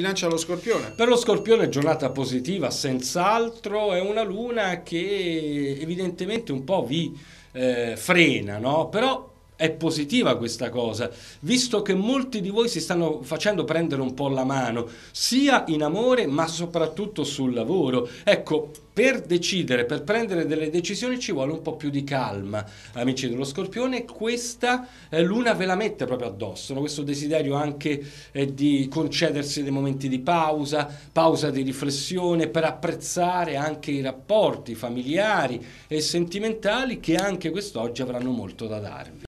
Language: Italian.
Bilancia lo scorpione. Per lo scorpione giornata positiva, senz'altro, è una luna che evidentemente un po' vi eh, frena, no? Però è positiva questa cosa, visto che molti di voi si stanno facendo prendere un po' la mano, sia in amore ma soprattutto sul lavoro. Ecco, per decidere, per prendere delle decisioni ci vuole un po' più di calma, amici dello Scorpione, questa eh, luna ve la mette proprio addosso, no? questo desiderio anche eh, di concedersi dei momenti di pausa, pausa di riflessione, per apprezzare anche i rapporti familiari e sentimentali che anche quest'oggi avranno molto da darvi.